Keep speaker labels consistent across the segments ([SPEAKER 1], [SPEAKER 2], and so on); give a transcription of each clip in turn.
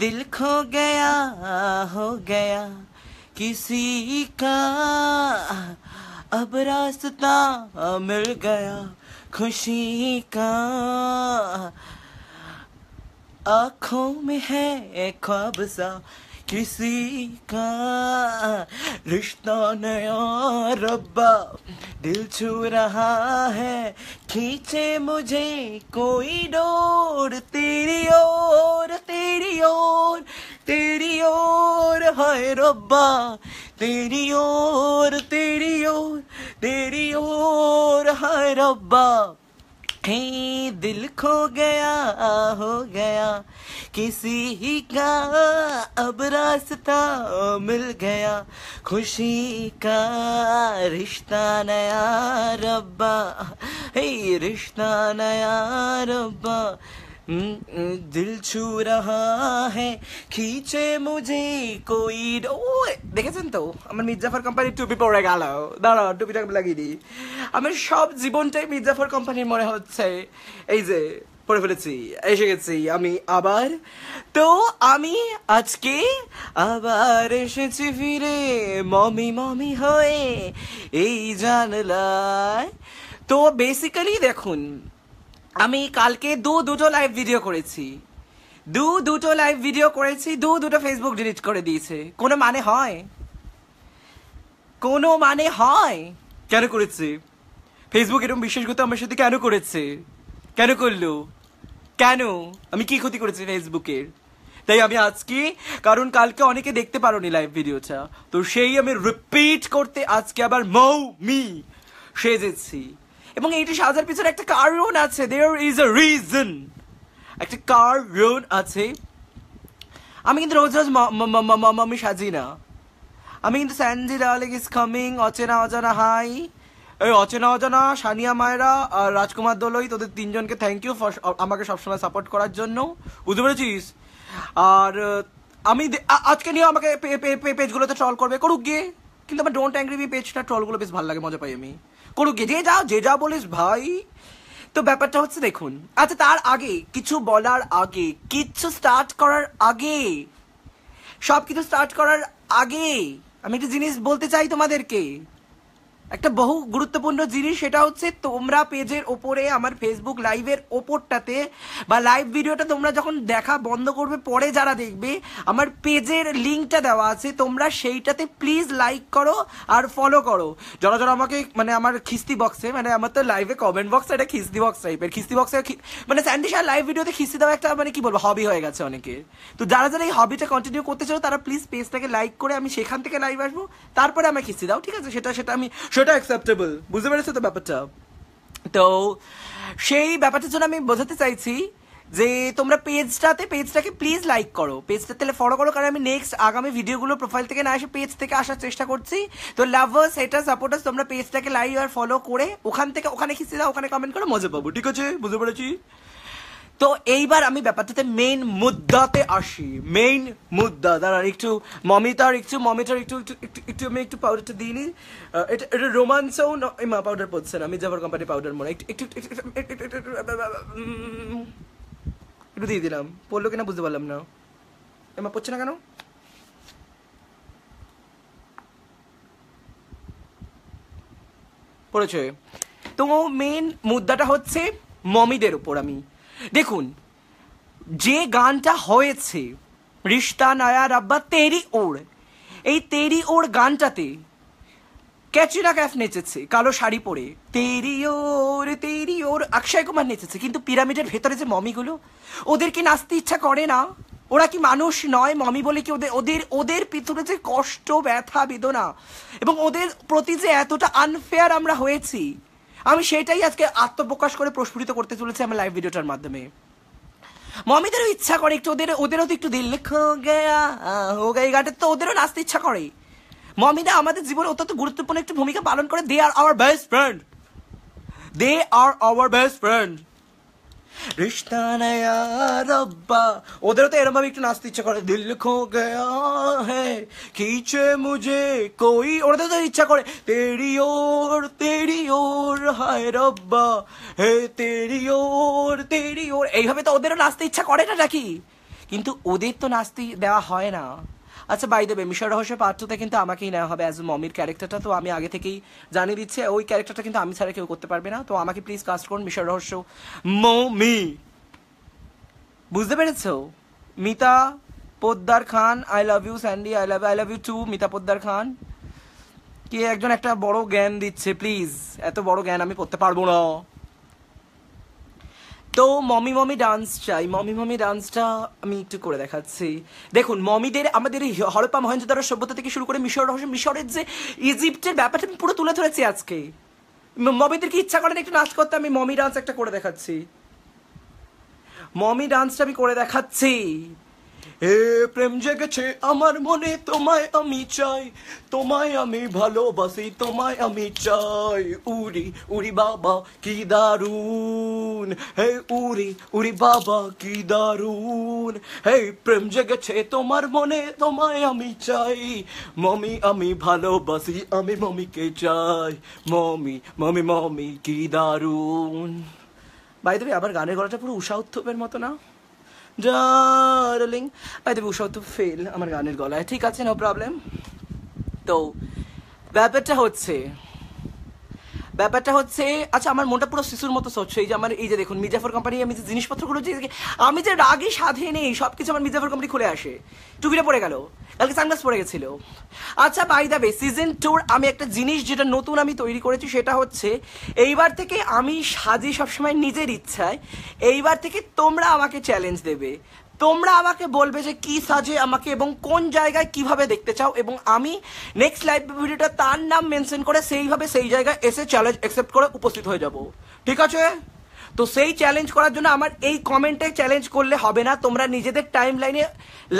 [SPEAKER 1] दिल खो गया हो गया किसी का अब रास्ता मिल गया खुशी का आँखों में है ख्वाब सा किसी का रिश्ता नया रब्बा दिल छू रहा है खींचे मुझे कोई डोर तेरी ओर तेरी ओर तेरी ओर हाय रब्बा तेरी ओर तेरी ओर तेरी ओर हाय रब्बा हे दिल खो गया हो गया किसी ही का अब रास्ता मिल गया खुशी का रिश्ता नया रब्बा हे रिश्ता नया रब्बा দিল ছু রাহা হে খিচে মুঝে কই ও দেখেছেন তো আমার মির্জাফর কোম্পানির টুপি পরে গেল দাঁড়াও টুপিটা লাগিয়ে দিই আমার সব জীবনটাই মির্জাফর কোম্পানির মনে হচ্ছে এই যে পড়ে ফেলেছি এসে গেছি আমি আবার তো আমি আজকে আবার এসেছি ফিরে মমি মমি হয়ে এই জানলায় তো বেসিক্যালি দেখুন আমি কালকে দু দুটো লাইভ ভিডিও করেছি দু দুটো লাইভ ভিডিও করেছি দু দুটো ফেসবুক ডিলিট করে দিয়েছে কোনো মানে হয় কোনো মানে হয় কেন করেছে ফেসবুক এরকম বিশ্বাসগত আমার সাথে কেন করেছে কেন করলো কেন আমি কি ক্ষতি করেছি ফেসবুকের তাই আমি আজকে কারণ কালকে অনেকে দেখতে পারোনি লাইভ ভিডিওটা তো সেই আমি রিপিট করতে আজকে আবার মৌ মি সেজেছি এবং এইটি সাজার পিছনে একটা কারণ আছে দেয়ার ইজ আ রিজন একটা কারণ আছে আমি কিন্তু রোজ রোজ মামি সাজি না আমি কিন্তু স্যান্ডি ডালিক ইজ কামিং অচেনা অজানা হাই এই অচেনা অজানা সানিয়া মায়েরা আর রাজকুমার দলই তোদের তিনজনকে থ্যাংক ইউ ফর আমাকে সবসময় সাপোর্ট করার জন্য বুঝতে পেরেছিস আর আমি আজকে নিয়ে আমাকে পেজগুলোতে ট্রল করবে করুক গিয়ে কিন্তু আমার ডোন্ট অ্যাংগ্রি বি পেজটা ট্রলগুলো বেশ ভালো লাগে মজা পাই আমি করুক গিয়ে যে যা যে যা বলিস ভাই তো ব্যাপারটা হচ্ছে দেখুন আচ্ছা তার আগে কিছু বলার আগে কিছু স্টার্ট করার আগে সব কিছু স্টার্ট করার আগে আমি একটা জিনিস বলতে চাই তোমাদেরকে একটা বহু গুরুত্বপূর্ণ জিনিস সেটা হচ্ছে তোমরা পেজের ওপরে আমার ফেসবুক লাইভের ওপরটাতে বা লাইভ ভিডিওটা তোমরা যখন দেখা বন্ধ করবে পরে যারা দেখবে আমার পেজের লিঙ্কটা দেওয়া আছে তোমরা সেইটাতে প্লিজ লাইক করো আর ফলো করো যারা যারা আমাকে মানে আমার খিস্তি বক্সে মানে আমার তো লাইভে কমেন্ট বক্স এটা খিস্তি বক্স টাইপের খিস্তি বক্সে মানে স্যান্ডি শাহ লাইভ ভিডিওতে খিস্তি দেওয়া একটা মানে কি বলবো হবি হয়ে গেছে অনেকে তো যারা যারা এই হবিটা কন্টিনিউ করতে চাও তারা প্লিজ পেজটাকে লাইক করে আমি সেখান থেকে লাইভ আসবো তারপরে আমাকে খিস্তি দাও ঠিক আছে সেটা সেটা আমি সেটা অ্যাকসেপ্টেবল বুঝতে পেরেছো তো ব্যাপারটা তো সেই ব্যাপারটার জন্য আমি বোঝাতে চাইছি যে তোমরা পেজটাতে পেজটাকে প্লিজ লাইক করো পেজটা তাহলে ফলো করো কারণ আমি নেক্সট আগামী ভিডিওগুলো প্রোফাইল থেকে না এসে পেজ থেকে আসার চেষ্টা করছি তো লাভার্স এটা সাপোর্টার্স তোমরা পেজটাকে লাইক আর ফলো করে ওখান থেকে ওখানে খিচে দাও ওখানে কমেন্ট করে মজা পাবো ঠিক আছে বুঝতে পেরেছি তো এইবার আমি ব্যাপারটাতে মেইন মুদ্দাতে আসি মেইন মুদ্দা দাঁড়ান একটু মমিতার একটু মমিতার একটু একটু একটু একটু আমি একটু পাউডারটা দিই নি এটা এটা রোমান্সও মা পাউডার পড়ছে না আমি যাবার কোম্পানি পাউডার মনে একটু একটু একটু দিয়ে দিলাম পড়লো কিনা বুঝতে পারলাম না এমা পড়ছে না কেন পড়েছে তো মেন মুদ্দাটা হচ্ছে মমিদের উপর আমি দেখুন যে গানটা হয়েছে রিস্তা নায়া রাব্বা তেরি ওড় এই তেরি ওড় গানটাতে ক্যাচিনা ক্যাফ নেচেছে কালো শাড়ি পরে তেরি ওর তেরি ওর অক্ষয় কুমার নেচেছে কিন্তু পিরামিডের ভেতরে যে মমিগুলো ওদেরকে নাচতে ইচ্ছা করে না ওরা কি মানুষ নয় মমি বলে কি ওদের ওদের ওদের পিছনে যে কষ্ট ব্যথা বেদনা এবং ওদের প্রতি যে এতটা আনফেয়ার আমরা হয়েছি আমি সেটাই আজকে আত্মপ্রকাশ করে প্রস্ফুটিত করতে চলেছি আমার লাইভ ভিডিওটার মাধ্যমে মমিদেরও ইচ্ছা করে একটু ওদের ওদেরও তো একটু দিল গাটের তো ওদেরও নাচতে ইচ্ছা করে মমিদা আমাদের জীবনে অত্যন্ত গুরুত্বপূর্ণ একটি ভূমিকা পালন করে they are our best friend they are our best friend রব্বা ওদেরও তো এরম ভাবে একটু নাচতে ইচ্ছা করে দিল খো গয়া হে খিচে মুঝে কই ওদের তো ইচ্ছা করে তেরি ওর তেরি ওর হায় রব্বা হে তেরি ওর তেরি ওর এইভাবে তো ওদেরও নাচতে ইচ্ছা করে না নাকি কিন্তু ওদের তো নাচতে দেওয়া হয় না আচ্ছা বাই দেবে মিশর রহস্য পার্ট কিন্তু আমাকেই নেওয়া হবে অ্যাজ মমির ক্যারেক্টারটা তো আমি আগে থেকেই জানিয়ে দিচ্ছি ওই ক্যারেক্টারটা কিন্তু আমি ছাড়া কেউ করতে পারবে না তো আমাকে প্লিজ কাস্ট করুন মিশর রহস্য মমি বুঝতে পেরেছ Mita Poddar Khan I love you Sandy I love I love you too Mita Poddar Khan কে একজন একটা বড় জ্ঞান দিচ্ছে প্লিজ এত বড় জ্ঞান আমি করতে পারবো না তো মমি মমি ডান্স চাই মমি মমি ডান্সটা আমি একটু করে দেখাচ্ছি দেখুন মমিদের আমাদের হরপ্পা দ্বারা সভ্যতা থেকে শুরু করে মিশর রহস্য মিশরের যে ইজিপ্টের ব্যাপারটা আমি পুরো তুলে ধরেছি আজকে মমিদের কি ইচ্ছা করেন একটু নাচ করতে আমি মমি ডান্স একটা করে দেখাচ্ছি মমি ডান্সটা আমি করে দেখাচ্ছি হে প্রেম জেগেছে আমার মনে তোমায় আমি চাই তোমায় আমি ভালোবাসি তোমায় আমি চাই উড়ি উড়ি বাবা কি দারুন হে উড়ি উড়ি বাবা কি দারুন হে প্রেম জেগেছে তোমার মনে তোমায় আমি চাই মমি আমি ভালোবাসি আমি মমিকে চাই মমি মমি মমি কি দারুন বাই দেবে আবার গানের গলাটা পুরো উষা উত্থপের মতো না ডার্লিং বাই দেবে উষাও তো ফেল আমার গানের গলায় ঠিক আছে নো প্রবলেম তো ব্যাপারটা হচ্ছে ব্যাপারটা হচ্ছে আচ্ছা আমার মনটা পুরো শিশুর মতো স্বচ্ছ এই যে আমার এই যে দেখুন মির্জাফর কোম্পানি আমি যে জিনিসপত্রগুলো যে আমি যে রাগে সাধে নেই সব কিছু আমার মির্জাফর কোম্পানি খুলে আসে টুপিটা পড়ে গেল কালকে সানগ্লাস পড়ে গেছিল আচ্ছা বাই দ্য ওয়ে সিজন টুর আমি একটা জিনিস যেটা নতুন আমি তৈরি করেছি সেটা হচ্ছে এইবার থেকে আমি সাজি সবসময় নিজের ইচ্ছায় এইবার থেকে তোমরা আমাকে চ্যালেঞ্জ দেবে তোমরা আমাকে বলবে যে কি সাজে আমাকে এবং কোন জায়গায় কিভাবে দেখতে চাও এবং আমি নেক্সট লাইভ ভিডিওটা তার নাম মেনশন করে সেইভাবে সেই জায়গায় এসে চ্যালেঞ্জ অ্যাকসেপ্ট করে উপস্থিত হয়ে যাব ঠিক আছে তো সেই চ্যালেঞ্জ করার জন্য আমার এই কমেন্টে চ্যালেঞ্জ করলে হবে না তোমরা নিজেদের টাইম লাইনে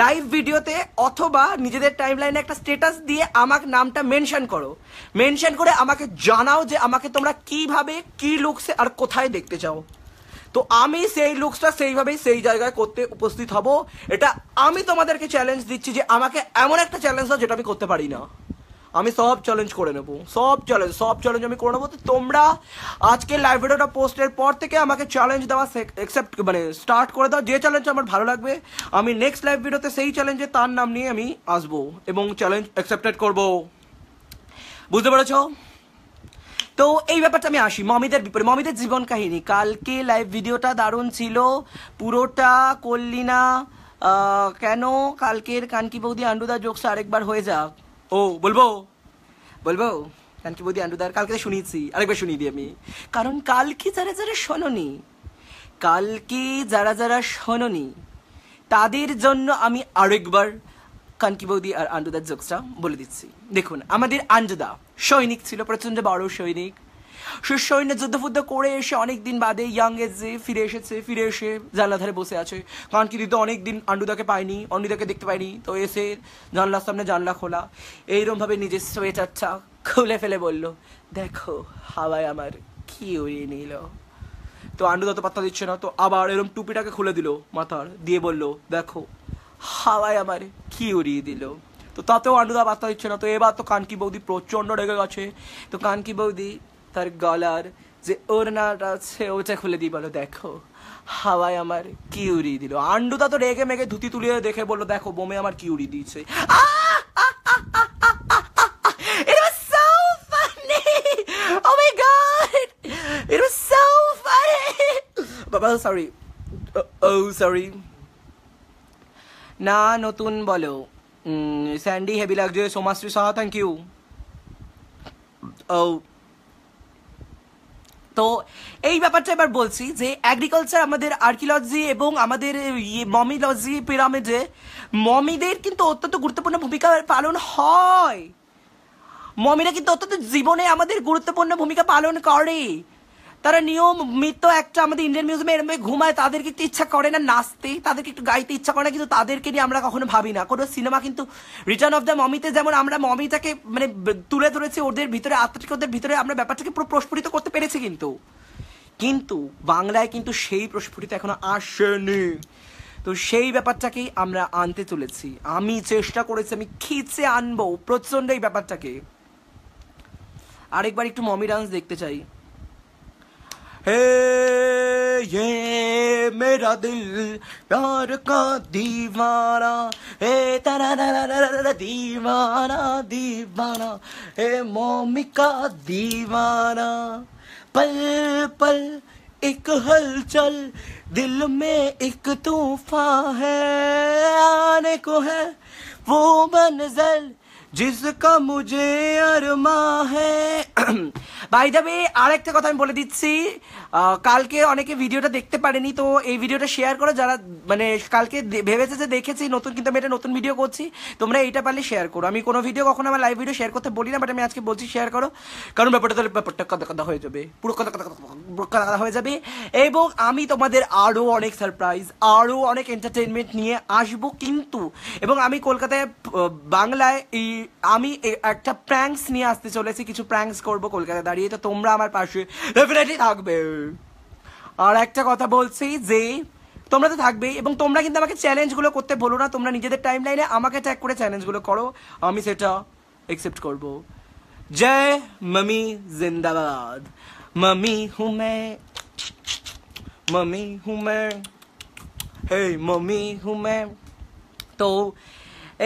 [SPEAKER 1] লাইভ ভিডিওতে অথবা নিজেদের টাইম লাইনে একটা স্টেটাস দিয়ে আমার নামটা মেনশন করো মেনশন করে আমাকে জানাও যে আমাকে তোমরা কিভাবে কি লুকসে আর কোথায় দেখতে চাও তো আমি সেই লুকসটা সেইভাবেই সেই জায়গায় করতে উপস্থিত হব এটা আমি তোমাদেরকে চ্যালেঞ্জ দিচ্ছি যে আমাকে এমন একটা চ্যালেঞ্জ দাও যেটা আমি করতে পারি না আমি সব চ্যালেঞ্জ করে নেবো সব চ্যালেঞ্জ সব চ্যালেঞ্জ আমি করে নেবো তো তোমরা আজকে লাইভ ভিডিওটা পোস্টের পর থেকে আমাকে চ্যালেঞ্জ দেওয়া একসেপ্ট মানে স্টার্ট করে দাও যে চ্যালেঞ্জ আমার ভালো লাগবে আমি নেক্সট লাইভ ভিডিওতে সেই চ্যালেঞ্জে তার নাম নিয়ে আমি আসবো এবং চ্যালেঞ্জ অ্যাকসেপ্টেড করবো বুঝতে পেরেছো তো এই ব্যাপারটা আমি আসি মমিদের বিপরীত মমিদের জীবন কাহিনী কালকে লাইভ ভিডিওটা দারুণ ছিল পুরোটা করলি না কেন কালকের কানকি বৌদি আন্ডুদা জোকস আরেকবার হয়ে যাক ও বলবো বলবো কানকি বৌদি আন্ডুদার কালকে শুনিয়েছি আরেকবার শুনিয়ে দিই আমি কারণ কালকে যারা যারা শোনি কালকে যারা যারা শোনি তাদের জন্য আমি আরেকবার কানকি বৌদি আর আন্ডুদার জোকসটা বলে দিচ্ছি দেখুন আমাদের আন্ডুদা সৈনিক ছিল প্রচণ্ড বড় সৈনিক সে সৈন্য যুদ্ধফুদ্ধ করে এসে অনেক দিন বাদে ইয়াং এজে ফিরে এসেছে ফিরে এসে জানলা ধারে বসে আছে কারণ কি তো অনেক দিন আন্ডুদাকে পায়নি অন্ডুদাকে দেখতে পায়নি তো এসে জানলার সামনে জানলা খোলা ভাবে নিজের সোয়েটারটা খুলে ফেলে বলল দেখো হাওয়ায় আমার কি উড়িয়ে নিল তো আন্ডুদা তো পাত্তা দিচ্ছে না তো আবার এরম টুপিটাকে খুলে দিল মাথার দিয়ে বলল দেখো হাওয়ায় আমার কি উড়িয়ে দিল তো তাতেও আন্ডুদা বার্তা দিচ্ছে না তো এবার তো কানকি বৌদি প্রচণ্ড রেগে গেছে তো কানকি বৌদি তার গলার যে নাটা আছে ওটা খুলে দিই বলো দেখো হাওয়ায় আমার কি উড়িয়ে দিল আন্ডুদা তো রেগে মেগে ধুতি তুলিয়ে দেখে বললো দেখো বোমে আমার কি উড়িয়ে দিয়েছে সরি ও সরি না নতুন বলো স্যান্ডি হেভি লাগছে সোমাশ্রী সাহা থ্যাংক ইউ ও তো এই ব্যাপারটা এবার বলছি যে অ্যাগ্রিকালচার আমাদের আর্কিওলজি এবং আমাদের মমিলজি পিরামিডে মমিদের কিন্তু অত্যন্ত গুরুত্বপূর্ণ ভূমিকা পালন হয় মমিরা কিন্তু অত্যন্ত জীবনে আমাদের গুরুত্বপূর্ণ ভূমিকা পালন করে তারা নিয়ম মৃত একটা আমাদের ইন্ডিয়ান মিউজিয়ামে এরমে ঘুমায় তাদেরকে একটু ইচ্ছা করে না নাচতে তাদেরকে একটু গাইতে ইচ্ছা করে না কিন্তু তাদেরকে নিয়ে আমরা কখনো ভাবি না কোনো সিনেমা কিন্তু রিটার্ন অফ দ্য মমিতে যেমন আমরা মমিটাকে মানে তুলে ধরেছি ওদের ভিতরে আত্মাটিকে ওদের ভিতরে আমরা ব্যাপারটাকে পুরো প্রস্ফুটিত করতে পেরেছি কিন্তু কিন্তু বাংলায় কিন্তু সেই প্রস্ফুটিত এখনো আসেনি তো সেই ব্যাপারটাকেই আমরা আনতে চলেছি আমি চেষ্টা করেছি আমি খিচে আনবো প্রচন্ড এই ব্যাপারটাকে আরেকবার একটু মমি ডান্স দেখতে চাই है ये मेरा दिल प्यार का दीवाना हे तारा दीवाना दीवाना हे मोमी का दीवाना पल पल एक हलचल दिल में एक तूफा है आने को है वो मंजल জিসকা মুজে আরমা হে বাই দাবে আর একটা কথা আমি বলে দিচ্ছি কালকে অনেকে ভিডিওটা দেখতে পারেনি তো এই ভিডিওটা শেয়ার করো যারা মানে কালকে ভেবেছে যে দেখেছি নতুন কিন্তু আমি এটা নতুন ভিডিও করছি তোমরা এইটা পারলে শেয়ার করো আমি কোনো ভিডিও কখনো আমার লাইভ ভিডিও শেয়ার করতে বলি না বাট আমি আজকে বলছি শেয়ার করো কারণ ব্যাপারটা তাহলে ব্যাপারটা কথা কথা হয়ে যাবে পুরো কথা কথা কথা কথা হয়ে যাবে এবং আমি তোমাদের আরও অনেক সারপ্রাইজ আরও অনেক এন্টারটেনমেন্ট নিয়ে আসবো কিন্তু এবং আমি কলকাতায় বাংলায় এই আমি একটা প্র্যাঙ্কস নিয়ে আসতে চলেছি কিছু প্র্যাঙ্কস করবো কলকাতা দাঁড়িয়ে তো তোমরা আমার পাশে ডেফিনেটলি থাকবে আর একটা কথা বলছি যে তোমরা তো থাকবেই এবং তোমরা কিন্তু আমাকে চ্যালেঞ্জগুলো করতে বলো না তোমরা নিজেদের টাইম লাইনে আমাকে ট্যাগ করে চ্যালেঞ্জগুলো করো আমি সেটা অ্যাকসেপ্ট করব জয় মমি জিন্দাবাদ মমি হুমে মমি হুমে হে মমি হুমে তো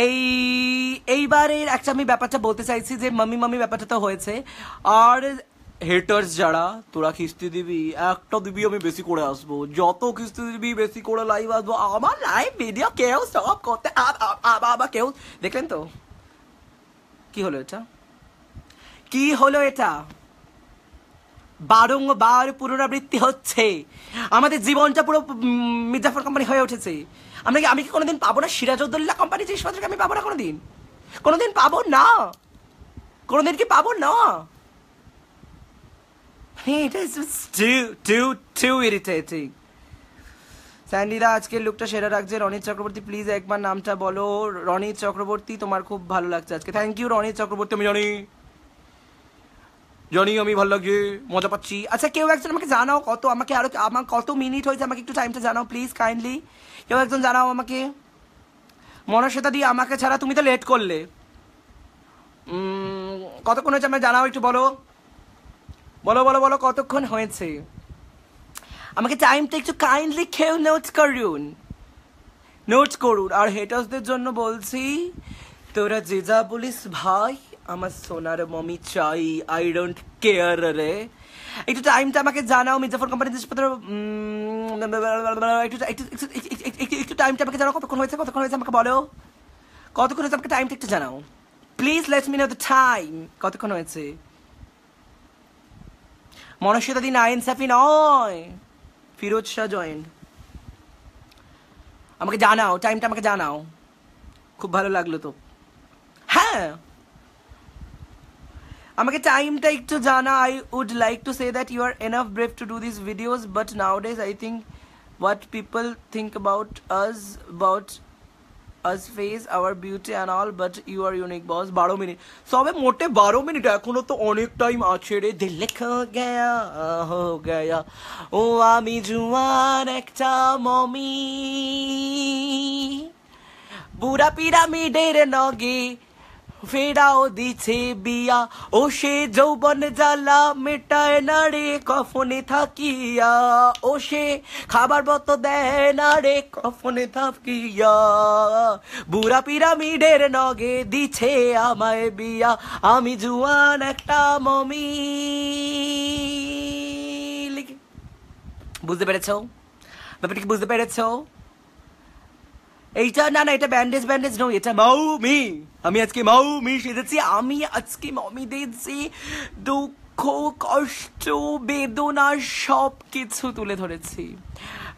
[SPEAKER 1] এই এইবারের একটা আমি ব্যাপারটা বলতে চাইছি যে মামি মামি ব্যাপারটা তো হয়েছে আর হেটার্স যারা তোরা কিস্তি দিবি একটা দিবি আমি বেশি করে আসবো যত কিস্তি দিবি বেশি করে লাইভ আসবো আমার লাইভ ভিডিও কেউ সব করতে আবার কেউ দেখলেন তো কি হলো এটা কি হলো এটা বারংবার পুনরাবৃত্তি হচ্ছে আমাদের জীবনটা পুরো মির্জাফর কোম্পানি হয়ে উঠেছে আমরা কি আমি কি কোনোদিন পাবো না সিরাজউদ্দৌল্লা কোম্পানির জিনিসপত্রকে আমি পাবো না কোনোদিন কোনোদিন পাবো না কোনোদিন কি পাবো না it মানে is টু টু স্যান্ডিদা আজকের লুকটা সেরা রাখছে রনিত চক্রবর্তী প্লিজ একবার নামটা বলো রনিত চক্রবর্তী তোমার খুব ভালো লাগছে আজকে থ্যাংক ইউ রনিত চক্রবর্তী আমি জানি জনি আমি ভালো লাগে মজা পাচ্ছি আচ্ছা কেউ একজন আমাকে জানাও কত আমাকে আরো আমার কত মিনিট হয়েছে আমাকে একটু টাইমটা জানাও প্লিজ কাইন্ডলি কেউ একজন জানাও আমাকে মনস্বেতা দিয়ে আমাকে ছাড়া তুমি তো লেট করলে কতক্ষণ হয়েছে আমাকে জানাও একটু বলো বলো বলো বলো কতক্ষণ হয়েছে আমাকে টাইমটা একটু কাইন্ডলি খেয়ে নোট করুন নোট করুন আর হেটার্সদের জন্য বলছি তোরা যে যা বলিস ভাই আমার সোনার মমি চাই আই ডোন্ট কেয়ার রে একটু টাইমটা আমাকে জানাও মির্জাফর কোম্পানির জিনিসপত্র একটু একটু টাইমটা আমাকে জানাও কতক্ষণ হয়েছে কতক্ষণ হয়েছে আমাকে বলো কতক্ষণ হয়েছে আমাকে টাইমটা একটু জানাও please let me know the time কতক্ষণ হয়েছে মনস্বতা দিন আইন সাফি নয় ফিরোজ শাহ জয়েন আমাকে জানাও টাইমটা আমাকে জানাও খুব ভালো লাগলো তো হ্যাঁ আমাকে টাইমটা একটু জানা I would like to say that you are enough brave to do this videos but nowadays I think what people think about us about us face our beauty and all but you are unique boss বারো মিনিট সবে মোটে বারো minute এখনো তো অনেক time আছে রে দিল্লি গয়া হো গয়া ও আমি জুয়ান একটা মমি বুড়া পিরামিডের নগী ফেরাও দিছে বিয়া ও সে যৌবন জ্বালা মেটায় না রে কফনে থাকিয়া ও সে খাবার বত দেয় না রে কফনে থাকিয়া বুড়া পিরামিডের নগে দিছে আমায় বিয়া আমি জুয়ান একটা মমি বুঝতে পেরেছ ব্যাপারটা কি বুঝতে পেরেছ এইটা না না এটা ব্যান্ডেজ ব্যান্ডেজ নয় এটা মৌমি আমি আজকে মৌমি সেজেছি আমি আজকে দিয়েছি দুঃখ কষ্ট বেদনা সব কিছু তুলে ধরেছি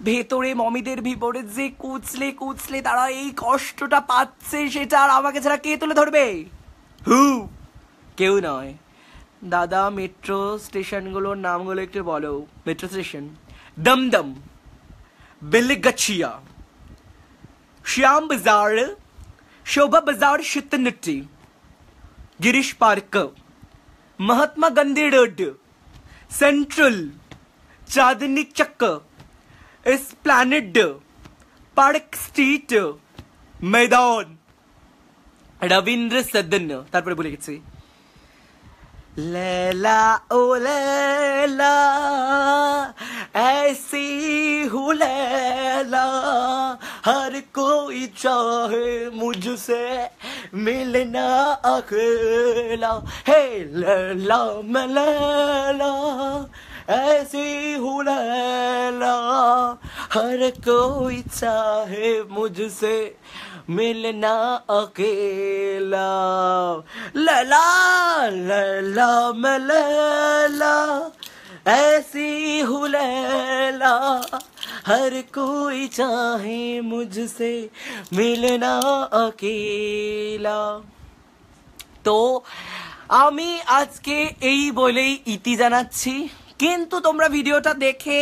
[SPEAKER 1] ভেতরে মমিদের ভিতরে যে কুচলে কুচলে তারা এই কষ্টটা পাচ্ছে সেটা আর আমাকে ছাড়া কে তুলে ধরবে হু কেউ নয় দাদা মেট্রো স্টেশনগুলোর নামগুলো একটু বলো মেট্রো স্টেশন দমদম বেলেগাছিয়া श्याम बाजार शोभा बाजार शितनट्टी Girish Park Mahatma Gandhi Road Central Chandni Chowk Esplanade Park Street Maidan Rabindra सदन তারপরে बोले গেছি लैला ओ लैला ऐसी हूँ लैला हर कोई चाहे मुझसे मिलना अकेला हे लला मला ऐसी हुला हर कोई चाहे मुझसे मिलना अकेला लला लला मैं ऐसी हुला हर कोई चाहे मुझसे मिलना अकेला তো আমি আজকে এই বলেই ইতি জানাচ্ছি কিন্তু তোমরা ভিডিওটা দেখে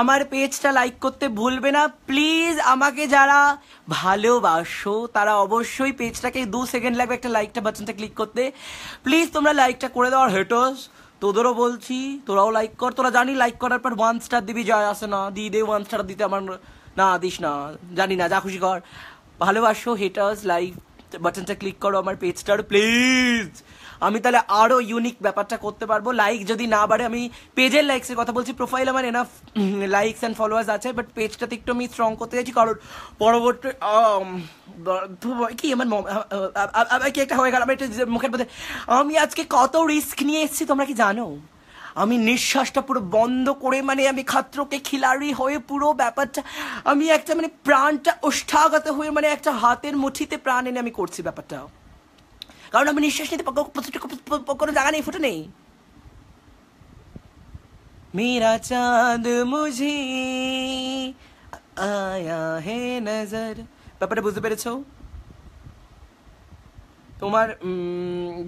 [SPEAKER 1] আমার পেজটা লাইক করতে ভুলবে না প্লিজ আমাকে যারা ভালোবাসো তারা অবশ্যই পেজটাকে দু সেকেন্ড লাগবে একটা লাইকটা বাটনটা ক্লিক করতে প্লিজ তোমরা লাইকটা করে দাও আর হেটোস তোদেরও বলছি তোরাও লাইক কর তোরা জানি লাইক করার পর ওয়ান স্টার দিবি যায় আসে না দিয়ে দে ওয়ান স্টার দিতে আমার না দিস না জানি না যা খুশি কর ভালোবাসো হেটার্স লাইক বাটনটা ক্লিক করো আমার পেজটার প্লিজ আমি তাহলে আরও ইউনিক ব্যাপারটা করতে পারবো লাইক যদি না বাড়ে আমি পেজের লাইকসের কথা বলছি প্রোফাইল আমার এনাফ লাইকস অ্যান্ড ফলোয়ার্স আছে বাট পেজটাতে একটু আমি স্ট্রং করতে চাইছি কারণ পরবর্তী কি আমার কি একটা হয়ে গেল আমার একটা মুখের মধ্যে আমি আজকে কত রিস্ক নিয়ে এসেছি তোমরা কি জানো আমি নিঃশ্বাসটা পুরো বন্ধ করে মানে আমি খাত্রকে খিলাড়ি হয়ে পুরো ব্যাপারটা আমি একটা মানে প্রাণটা উষ্ঠাগত হয়ে মানে একটা হাতের মুঠিতে প্রাণ এনে আমি করছি ব্যাপারটা কারণ আমি নিঃশ্বাস নিতে কোনো জায়গা নেই ফুটে নেই মেরা চাঁদ মুঝি আয়া হে नजर ব্যাপারটা বুঝতে পেরেছো তোমার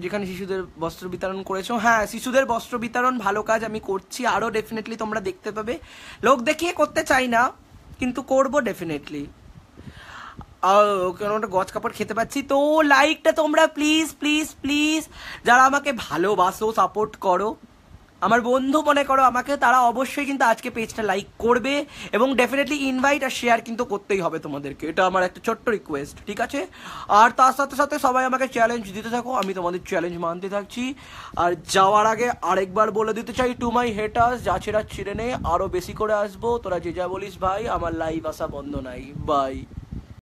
[SPEAKER 1] যেখানে শিশুদের বস্ত্র বিতরণ করেছো হ্যাঁ শিশুদের বস্ত্র বিতরণ ভালো কাজ আমি করছি আরও ডেফিনেটলি তোমরা দেখতে পাবে লোক দেখিয়ে করতে চাই না কিন্তু করবো ডেফিনেটলি গছ একটা গজ কাপড় খেতে পাচ্ছি তো লাইকটা তোমরা প্লিজ প্লিজ প্লিজ যারা আমাকে ভালোবাসো সাপোর্ট করো আমার বন্ধু মনে করো আমাকে তারা অবশ্যই কিন্তু আজকে পেজটা লাইক করবে এবং ডেফিনেটলি ইনভাইট আর শেয়ার কিন্তু করতেই হবে তোমাদেরকে এটা আমার একটা ছোট্ট রিকোয়েস্ট ঠিক আছে আর তার সাথে সাথে সবাই আমাকে চ্যালেঞ্জ দিতে থাকো আমি তোমাদের চ্যালেঞ্জ মানতে থাকছি আর যাওয়ার আগে আরেকবার বলে দিতে চাই টু মাই হেটার্স যা ছেড়া ছিঁড়ে নে আরও বেশি করে আসবো তোরা যে যা বলিস ভাই আমার লাইভ আসা বন্ধ নাই বাই